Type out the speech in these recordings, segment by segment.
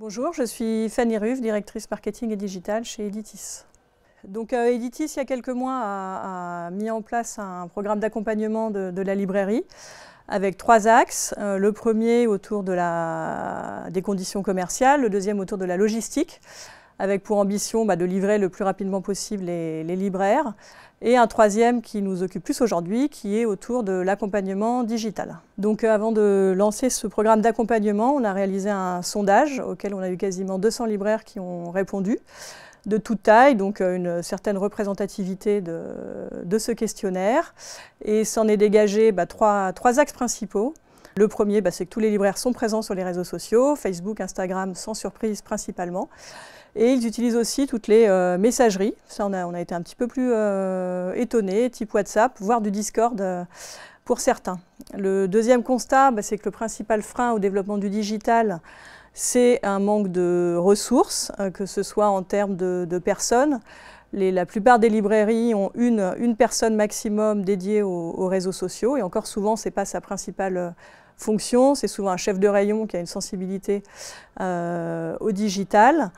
Bonjour, je suis Fanny Ruff, directrice marketing et digital chez Editis. Donc euh, Editis, il y a quelques mois, a, mis en place un programme d'accompagnement de, la librairie avec trois axes. Euh, le premier autour de la, des conditions commerciales, le deuxième autour de la logistique, avec pour ambition bah, de livrer le plus rapidement possible les, libraires. Et un troisième qui nous occupe plus aujourd'hui, qui est autour de l'accompagnement digital. Donc euh, avant de lancer ce programme d'accompagnement, on a réalisé un sondage auquel on a eu quasiment 200 libraires qui ont répondu de toute taille, donc euh, une certaine représentativité de, ce questionnaire. Et s'en est dégagé bah, trois axes principaux. Le premier, bah, c'est que tous les libraires sont présents sur les réseaux sociaux, Facebook, Instagram, sans surprise principalement. Et ils utilisent aussi toutes les euh, messageries. Ça, on a, été un petit peu plus euh, étonnés, type WhatsApp, voire du Discord euh, pour certains. Le deuxième constat, bah, c'est que le principal frein au développement du digital, c'est un manque de ressources, que ce soit en termes de, personnes. la plupart des librairies ont une, personne maximum dédiée aux, aux, réseaux sociaux, et encore souvent, ce n'est pas sa principale fonction. C'est souvent un chef de rayon qui a une sensibilité euh, au digital.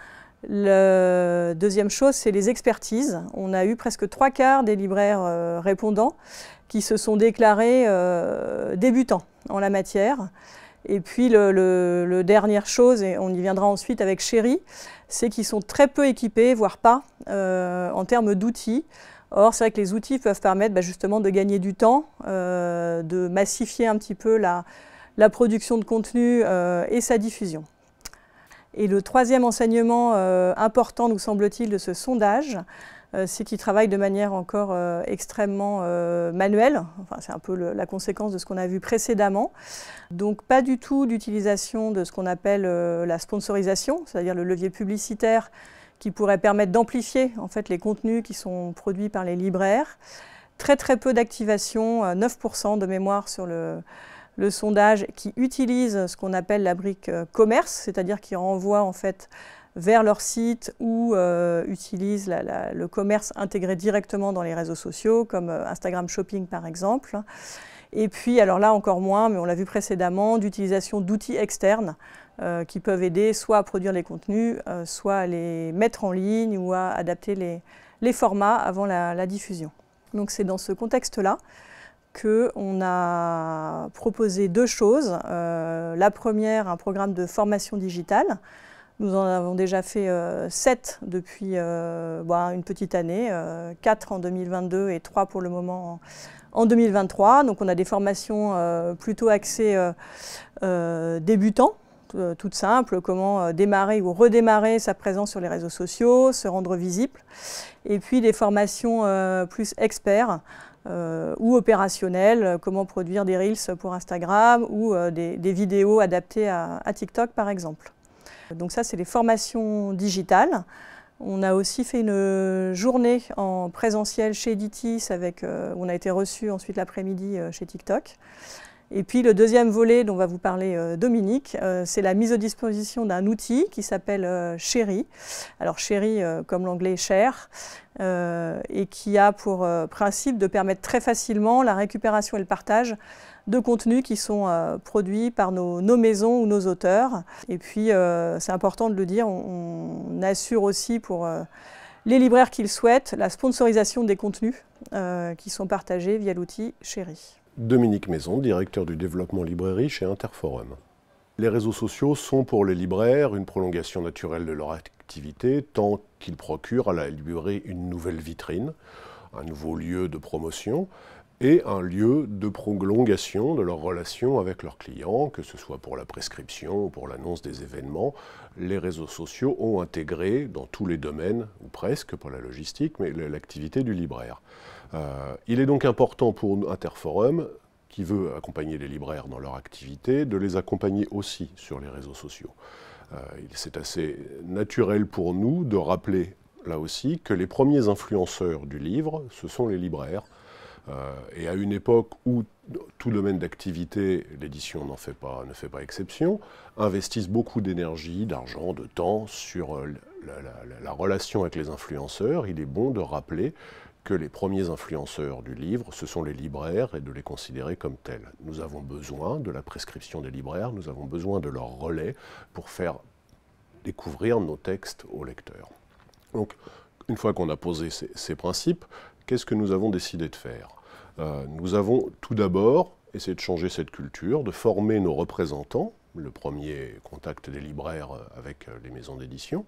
La deuxième chose, c'est les expertises. On a eu presque trois quarts des libraires euh, répondants qui se sont déclarés euh, débutants en la matière. Et puis, le, le, le, dernière chose, et on y viendra ensuite avec Chéri, c'est qu'ils sont très peu équipés, voire pas, euh, en termes d'outils. Or, c'est vrai que les outils peuvent permettre bah, justement de gagner du temps, euh, de massifier un petit peu la, la production de contenu euh, et sa diffusion. Et le troisième enseignement euh, important, nous semble-t-il, de ce sondage, euh, c'est qu'il travaille de manière encore extrêmement manuelle. c'est un peu la conséquence de ce qu'on a vu précédemment. Donc pas du tout d'utilisation de ce qu'on appelle la sponsorisation, c'est-à-dire le levier publicitaire qui pourrait permettre d'amplifier en fait les contenus qui sont produits par les libraires. Très très peu d'activation, 9% de mémoire sur le, le sondage qui utilise ce qu'on appelle la brique euh, commerce, c'est-à-dire qui renvoie en fait vers leur site ou euh, utilise le commerce intégré directement dans les réseaux sociaux, comme euh, Instagram Shopping par exemple. Et puis, alors là encore moins, mais on l'a vu précédemment, d'utilisation d'outils externes qui peuvent aider soit à produire les contenus, soit à les mettre en ligne ou à adapter les, formats avant la diffusion. Donc c'est dans ce contexte-là qu'on a proposé deux choses. Euh, la première, un programme de formation digitale. Nous en avons déjà fait euh, sept depuis euh, bah, une petite année, quatre en 2022 et trois pour le moment en, 2023. Donc on a des formations plutôt axées débutants, toute simple, comment démarrer ou redémarrer sa présence sur les réseaux sociaux, se rendre visible, et puis des formations plus experts, euh, ou opérationnel euh, comment produire des reels pour Instagram ou euh, des, vidéos adaptées à, TikTok par exemple. Donc ça c'est les formations digitales. On a aussi fait une journée en présentiel chez Editis avec, on a été reçu ensuite l'après-midi chez TikTok. Et puis le deuxième volet dont va vous parler euh, Dominique, euh, c'est la mise à disposition d'un outil qui s'appelle euh, Chéri. Alors Chéri, comme l'anglais cher, et qui a pour principe de permettre très facilement la récupération et le partage de contenus qui sont produits par nos, maisons ou nos auteurs. Et puis c'est important de le dire, on, assure aussi pour les libraires qu'ils souhaitent la sponsorisation des contenus qui sont partagés via l'outil Chéri. Dominique Maison, directeur du développement librairie chez Interforum. Les réseaux sociaux sont pour les libraires une prolongation naturelle de leur activité, tant qu'ils procurent à la librairie une nouvelle vitrine, un nouveau lieu de promotion, et un lieu de prolongation de leurs relations avec leurs clients, que ce soit pour la prescription ou pour l'annonce des événements. Les réseaux sociaux ont intégré dans tous les domaines, ou presque pour la logistique, mais l'activité du libraire. Euh, il est donc important pour Interforum qui veut accompagner les libraires dans leur activité, de les accompagner aussi sur les réseaux sociaux. Euh, c'est assez naturel pour nous de rappeler là aussi que les premiers influenceurs du livre, ce sont les libraires, euh, et à une époque où tout domaine d'activité, l'édition n'en fait pas, ne fait pas exception, investissent beaucoup d'énergie, d'argent, de temps sur euh, la, relation avec les influenceurs, il est bon de rappeler que les premiers influenceurs du livre, ce sont les libraires et de les considérer comme tels. Nous avons besoin de la prescription des libraires, nous avons besoin de leur relais pour faire découvrir nos textes aux lecteurs. Donc, une fois qu'on a posé ces, ces principes, Qu'est-ce que nous avons décidé de faire euh, Nous avons tout d'abord essayé de changer cette culture, de former nos représentants le premier contact des libraires avec les maisons d'édition,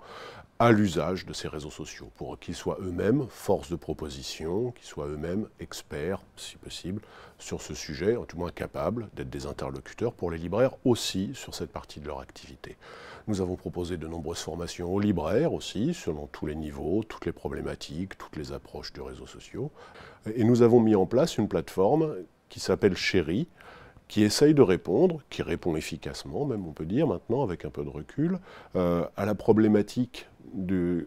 à l'usage de ces réseaux sociaux, pour qu'ils soient eux-mêmes force de proposition, qu'ils soient eux-mêmes experts, si possible, sur ce sujet, en tout moins capables d'être des interlocuteurs pour les libraires aussi sur cette partie de leur activité. Nous avons proposé de nombreuses formations aux libraires aussi, selon tous les niveaux, toutes les problématiques, toutes les approches de réseaux sociaux. Et nous avons mis en place une plateforme qui s'appelle Chérie qui essaye de répondre, qui répond efficacement, même on peut dire maintenant avec un peu de recul, euh, à la problématique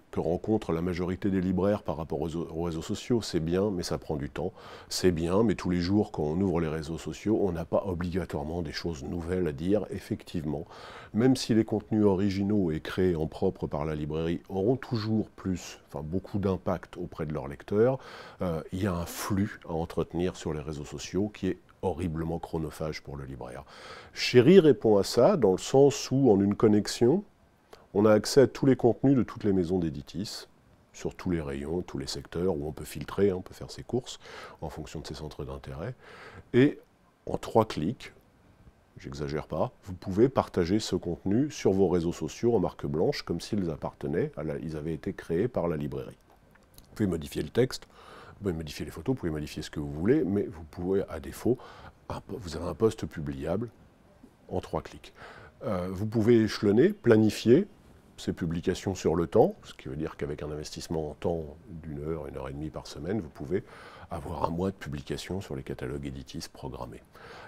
que rencontre la majorité des libraires par rapport aux, réseaux sociaux. C'est bien, mais ça prend du temps. C'est bien, mais tous les jours, quand on ouvre les réseaux sociaux, on n'a pas obligatoirement des choses nouvelles à dire, effectivement. Même si les contenus originaux et créés en propre par la librairie auront toujours plus, enfin beaucoup d'impact auprès de leurs lecteurs, euh, il y a un flux à entretenir sur les réseaux sociaux qui est horriblement chronophage pour le libraire. Chéri répond à ça dans le sens où, en une connexion, on a accès à tous les contenus de toutes les maisons d'éditis sur tous les rayons, tous les secteurs, où on peut filtrer, on peut faire ses courses en fonction de ses centres d'intérêt. Et en trois clics, j'exagère pas, vous pouvez partager ce contenu sur vos réseaux sociaux en marque blanche, comme s'ils appartenaient, à ils avaient été créés par la librairie. Vous pouvez modifier le texte, vous pouvez modifier les photos, vous pouvez modifier ce que vous voulez, mais vous pouvez, à défaut, vous avez un poste publiable en trois clics. Euh, vous pouvez échelonner, planifier, ces publications sur le temps, ce qui veut dire qu'avec un investissement en temps d'une heure, une heure et demie par semaine, vous pouvez avoir un mois de publication sur les catalogues éditis programmés.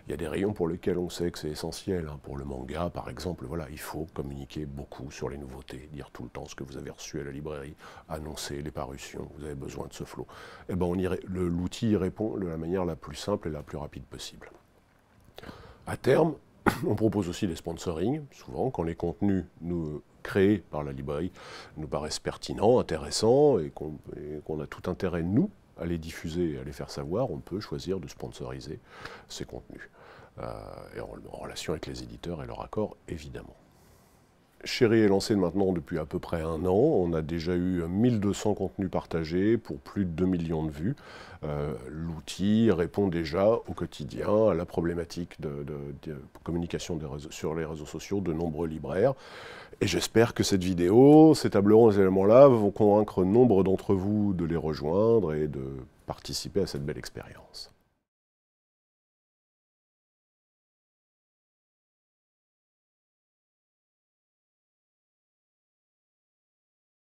Il y a des rayons pour lesquels on sait que c'est essentiel. Hein. Pour le manga, par exemple, voilà, il faut communiquer beaucoup sur les nouveautés, dire tout le temps ce que vous avez reçu à la librairie, annoncer les parutions, vous avez besoin de ce flot. Eh ben, l'outil y répond de la manière la plus simple et la plus rapide possible. À terme, On propose aussi des sponsorings, souvent, quand les contenus nous, créés par la librairie nous paraissent pertinents, intéressants, et qu'on a tout intérêt, nous, à les diffuser et à les faire savoir, on peut choisir de sponsoriser ces contenus. Euh, et en, en relation avec les éditeurs et leur accord, évidemment. Chéri est lancé maintenant depuis à peu près un an. On a déjà eu 1200 contenus partagés pour plus de 2 millions de vues. Euh, l'outil répond déjà au quotidien à la problématique de, communication sur les réseaux sociaux de nombreux libraires. Et j'espère que cette vidéo, ces tableaux ces éléments-là vont convaincre nombre d'entre vous de les rejoindre et de participer à cette belle expérience.